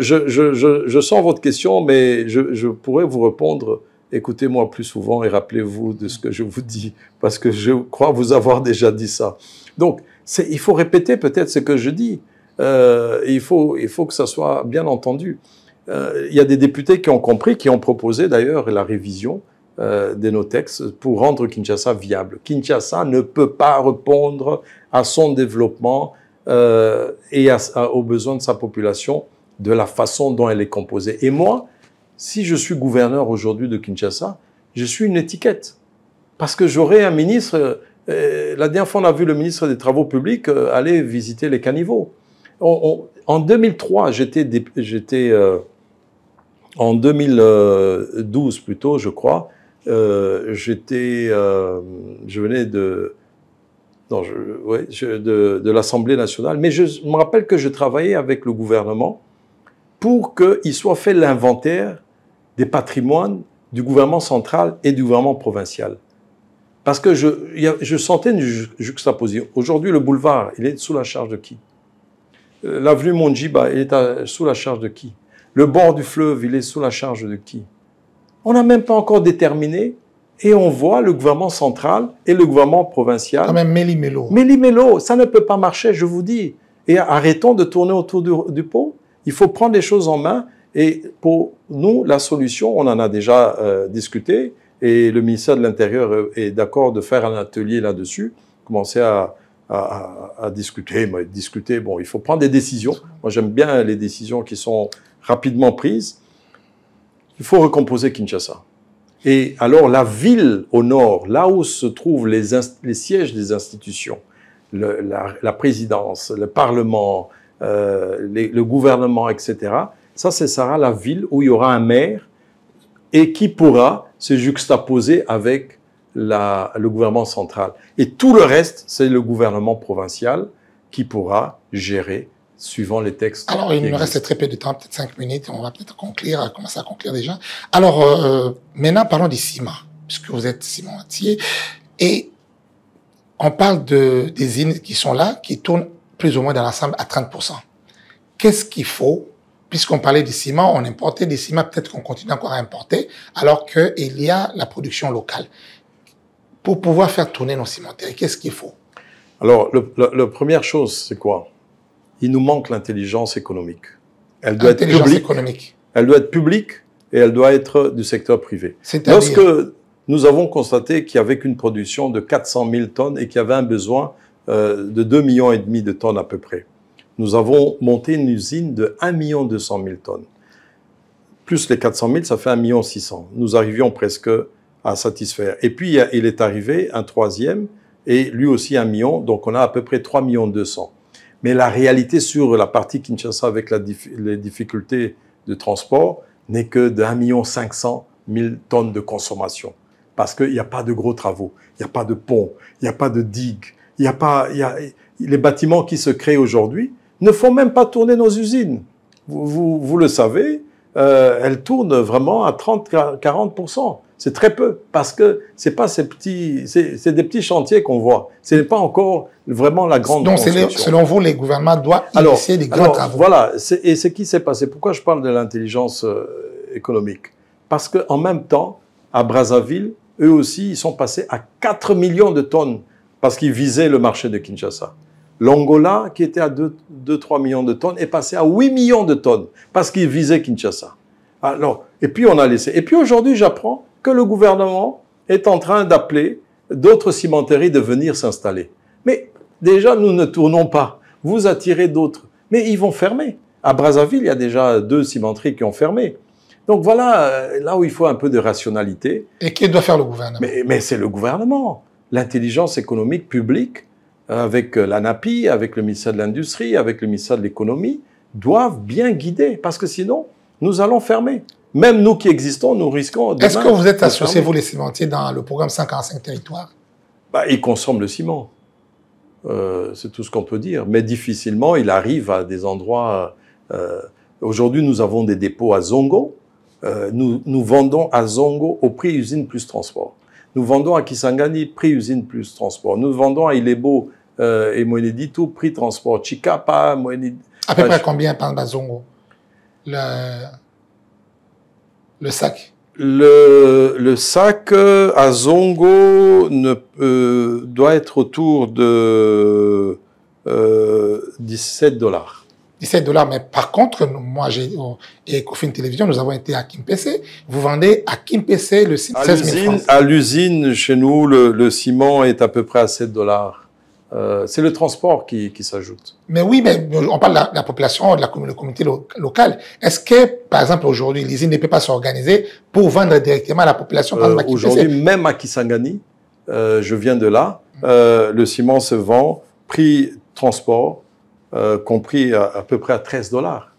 je, sens votre question, mais je, pourrais vous répondre écoutez-moi plus souvent et rappelez-vous de ce que je vous dis, parce que je crois vous avoir déjà dit ça. Donc, il faut répéter peut-être ce que je dis. Euh, il faut, il faut que ça soit bien entendu. Euh, il y a des députés qui ont compris, qui ont proposé d'ailleurs la révision euh, de nos textes pour rendre Kinshasa viable. Kinshasa ne peut pas répondre à son développement euh, et aux besoins de sa population de la façon dont elle est composée. Et moi, si je suis gouverneur aujourd'hui de Kinshasa, je suis une étiquette. Parce que j'aurai un ministre, la dernière fois on a vu le ministre des Travaux publics aller visiter les caniveaux en 2003, j'étais, euh, en 2012 plutôt, je crois, euh, j'étais, euh, je venais de, non, je, de, l'Assemblée nationale, mais je, me rappelle que je travaillais avec le gouvernement pour qu'il soit fait l'inventaire des patrimoines du gouvernement central et du gouvernement provincial. Parce que je, je sentais une juxtaposition. Aujourd'hui, le boulevard, il est sous la charge de qui euh, l'avenue Monjiba, il est sous la charge de qui Le bord du fleuve, il est sous la charge de qui On n'a même pas encore déterminé et on voit le gouvernement central et le gouvernement provincial. Quand même méli-mélo. mélo ça ne peut pas marcher, je vous dis. Et arrêtons de tourner autour du, pot. Il faut prendre les choses en main. Et pour nous, la solution, on en a déjà euh, discuté, et le ministère de l'Intérieur euh, est d'accord de faire un atelier là-dessus, commencer à à, discuter. Mais discuter, bon, il faut prendre des décisions. Moi, j'aime bien les décisions qui sont rapidement prises. Il faut recomposer Kinshasa. Et alors, la ville au nord, là où se trouvent les, sièges des institutions, la, présidence, le parlement, euh, le gouvernement, etc., ça, c'est sera la ville où il y aura un maire et qui pourra se juxtaposer avec le gouvernement central. Et tout le reste, c'est le gouvernement provincial qui pourra gérer suivant les textes. Alors, il nous reste très peu de temps, peut-être cinq minutes, on va peut-être conclure, euh, commencer à conclure déjà. Alors, euh, maintenant, parlons des ciments, puisque vous êtes entier, et on parle de, des îles qui sont là, qui tournent plus ou moins dans l'ensemble à 30%. Qu'est-ce qu'il faut Puisqu'on parlait du ciment, on importait des ciments, peut-être qu'on continue encore à importer, alors qu'il y a la production locale pour pouvoir faire tourner nos cimentaires Qu'est-ce qu'il faut Alors, la première chose, c'est quoi Il nous manque l'intelligence économique. Elle doit être publique. économique. Elle doit être publique et elle doit être du secteur privé. Lorsque nous avons constaté qu'il n'y avait qu'une production de 400 000 tonnes et qu'il y avait un besoin euh, de 2,5 millions et demi de tonnes à peu près. Nous avons monté une usine de 1,2 million de tonnes. Plus les 400 000, ça fait un million Nous arrivions presque à satisfaire. Et puis, il est arrivé un troisième, et lui aussi un million, donc on a à peu près 3 millions 200. Mais la réalité sur la partie Kinshasa avec les difficultés de transport n'est que de 1 million 500 000 tonnes de consommation. Parce qu'il n'y a pas de gros travaux, il n'y a pas de pont, il n'y a pas de digues, il n'y a pas... Y a, les bâtiments qui se créent aujourd'hui ne font même pas tourner nos usines. Vous, vous, le savez, euh, elles tournent vraiment à 30-40%. C'est très peu parce que c'est pas ces petits, c'est des petits chantiers qu'on voit. Ce n'est pas encore vraiment la grande. Donc, selon vous, les gouvernements doivent alors, initier des grands travaux. Voilà. Et c'est qui s'est passé. Pourquoi je parle de l'intelligence euh, économique Parce que en même temps, à Brazzaville, eux aussi, ils sont passés à 4 millions de tonnes parce qu'ils visaient le marché de Kinshasa. L'Angola, qui était à 2-3 millions de tonnes, est passé à 8 millions de tonnes parce qu'ils visaient Kinshasa. Alors, et puis on a laissé. Et puis aujourd'hui, j'apprends que le gouvernement est en train d'appeler d'autres cimenteries de venir s'installer. Mais déjà, nous ne tournons pas. Vous attirez d'autres. Mais ils vont fermer. À Brazzaville, il y a déjà deux cimenteries qui ont fermé. Donc voilà euh, là où il faut un peu de rationalité. Et qui doit faire le gouvernement Mais, c'est le gouvernement. L'intelligence économique publique, euh, avec euh, l'ANAPI, avec le ministère de l'Industrie, avec le ministère de l'Économie, doivent bien guider, parce que sinon, nous allons fermer même nous qui existons, nous risquons. Est-ce que vous êtes associés, vous les cimentiers, dans le programme 145 territoires bah, Ils consomment le ciment. Euh, c'est tout ce qu'on peut dire. Mais difficilement, il arrive à des endroits. Euh, euh, aujourd'hui, nous avons des dépôts à Zongo. nous, nous, vendons à Zongo au prix usine plus transport. Nous vendons à Kisangani, prix usine plus transport. Nous vendons à Ilebo et Moeneditu, prix transport. Chikapa, Moenid. À peu près combien par Zongo le sac le, sac euh, à Zongo ne, euh, doit être autour de 17 euh, dollars. 17 dollars, mais par contre, moi moi oh, et Cofine Télévision, nous avons été à Kimpese. Vous vendez à Kimpese le 16 000 francs. À l'usine, chez nous, le, le ciment est à peu près à 7 dollars. Euh, c'est le transport qui, s'ajoute. Mais oui, mais on parle de la, population, de la communauté locale. Est-ce que, par exemple, aujourd'hui, l'usine ne peut pas s'organiser pour vendre directement à la population euh, Aujourd'hui, même à Kisangani, euh, je viens de là, le ciment se vend, prix transport, compris à, peu près à 13 dollars.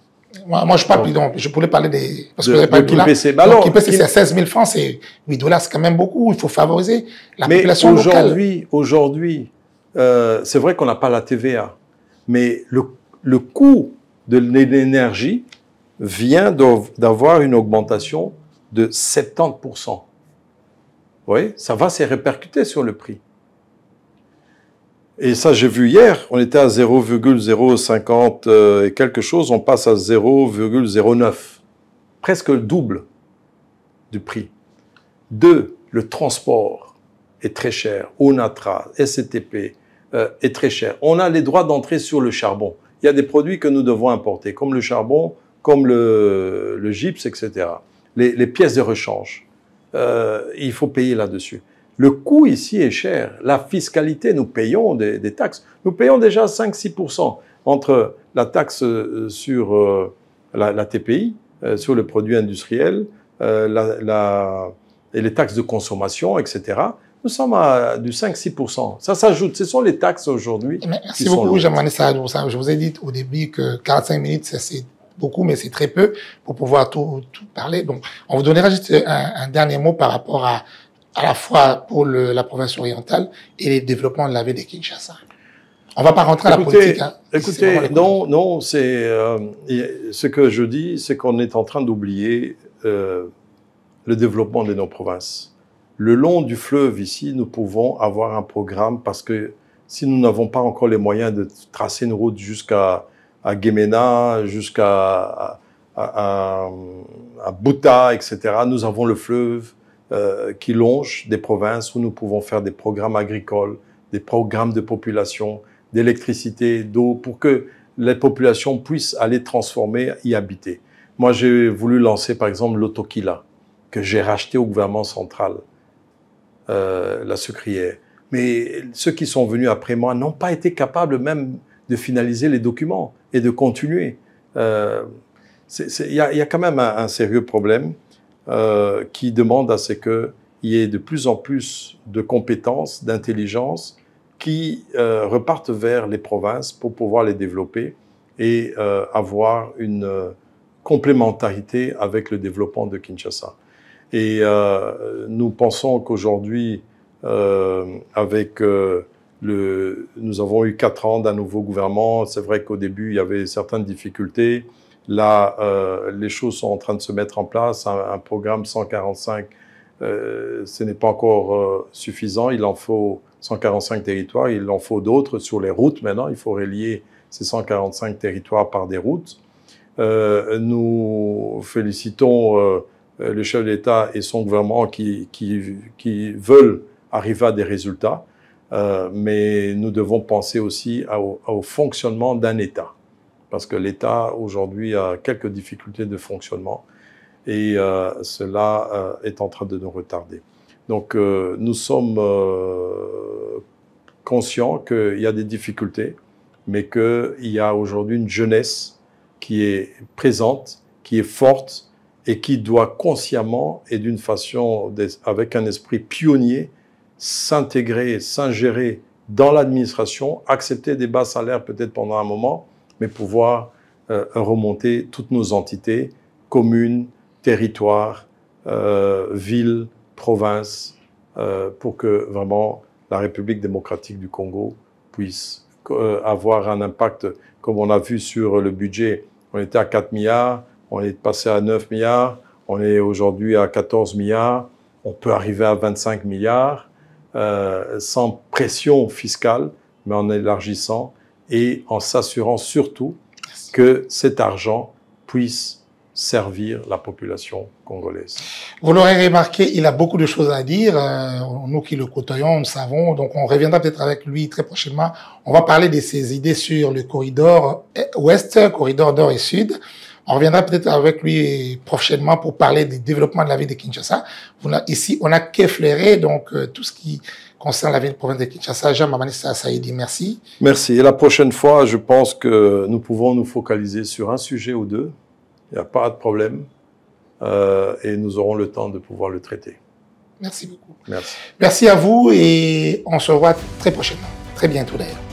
Moi, je parle, donc, je voulais parler des, parce que c'est 16 000 francs, c'est 8 dollars, c'est quand même beaucoup. Il faut favoriser la population locale. Aujourd'hui, aujourd'hui, euh, c'est vrai qu'on n'a pas la TVA, mais le, le coût de l'énergie vient d'avoir une augmentation de 70%. Vous voyez, ça va se répercuter sur le prix. Et ça, j'ai vu hier, on était à 0,050 euh, et quelque chose, on passe à 0,09. Presque le double du prix. Deux, le transport est très cher. ONATRA, SCTP, euh, est très cher. On a les droits d'entrée sur le charbon. Il y a des produits que nous devons importer, comme le charbon, comme le, gypse, etc. Les, pièces de rechange, euh, il faut payer là-dessus. Le coût ici est cher. La fiscalité, nous payons des, taxes. Nous payons déjà 5-6% entre la taxe euh, sur la, TPI, sur le produit industriel, et les taxes de consommation, etc nous sommes à du 5-6 Ça s'ajoute. Ce sont les taxes aujourd'hui. Eh merci beaucoup, Je vous ai dit au début que 45 minutes, c'est beaucoup, mais c'est très peu pour pouvoir tout, tout, parler. Donc, on vous donnera juste un, dernier mot par rapport à, à la fois pour la province orientale et les développements de la ville de Kinshasa. On va pas rentrer à la politique. Hein. Écoutez, non, non, c'est euh, ce que je dis, c'est qu'on est en train d'oublier euh, le développement de nos provinces le long du fleuve ici, nous pouvons avoir un programme parce que si nous n'avons pas encore les moyens de tracer une route jusqu'à à Guémena, jusqu'à à, etc., nous avons le fleuve euh, qui longe des provinces où nous pouvons faire des programmes agricoles, des programmes de population, d'électricité, d'eau, pour que les populations puissent aller transformer, y habiter. Moi, j'ai voulu lancer, par exemple, l'Otokila, que j'ai racheté au gouvernement central. Euh, la sucrière. Mais ceux qui sont venus après moi n'ont pas été capables même de finaliser les documents et de continuer. Euh, il y, a quand même un, sérieux problème euh, qui demande à ce qu'il y ait de plus en plus de compétences, d'intelligence qui repartent vers les provinces pour pouvoir les développer et avoir une complémentarité avec le développement de Kinshasa. Et euh, nous pensons qu'aujourd'hui, euh, avec euh, le, nous avons eu quatre ans d'un nouveau gouvernement. C'est vrai qu'au début, il y avait certaines difficultés. Là, les choses sont en train de se mettre en place. Un, un programme 145, ce n'est pas encore suffisant. Il en faut 145 territoires. Il en faut d'autres sur les routes maintenant. Il faut relier ces 145 territoires par des routes. nous félicitons euh, le chef de l'État et son gouvernement qui, qui, veulent arriver à des résultats, euh, mais nous devons penser aussi au, fonctionnement d'un État, parce que l'État aujourd'hui a quelques difficultés de fonctionnement et euh, cela est en train de nous retarder. Donc nous sommes conscients qu'il y a des difficultés, mais qu'il y a aujourd'hui une jeunesse qui est présente, qui est forte, et qui doit consciemment et d'une façon, avec un esprit pionnier, s'intégrer, s'ingérer dans l'administration, accepter des bas salaires peut-être pendant un moment, mais pouvoir euh, remonter toutes nos entités, communes, territoires, euh, villes, provinces, euh, pour que vraiment la République démocratique du Congo puisse avoir un impact, comme on a vu sur le budget, on était à 4 milliards, on est passé à 9 milliards, on est aujourd'hui à 14 milliards, on peut arriver à 25 milliards euh, sans pression fiscale, mais en élargissant et en s'assurant surtout que cet argent puisse servir la population congolaise. Vous l'aurez remarqué, il a beaucoup de choses à dire. Euh, nous qui le côtoyons, nous savons. Donc, on reviendra peut-être avec lui très prochainement. On va parler de ses idées sur le corridor euh, ouest, corridor nord et sud. On reviendra peut-être avec lui prochainement pour parler du développement de la ville de Kinshasa. ici, on a qu'effleuré donc euh, tout ce qui concerne la ville province de Kinshasa. Jean Mamanissa Saïdi, merci. Merci. Et la prochaine fois, je pense que nous pouvons nous focaliser sur un sujet ou deux. Il n'y a pas de problème. Euh, et nous aurons le temps de pouvoir le traiter. Merci beaucoup. Merci. Merci à vous et on se voit très prochainement. Très bientôt d'ailleurs.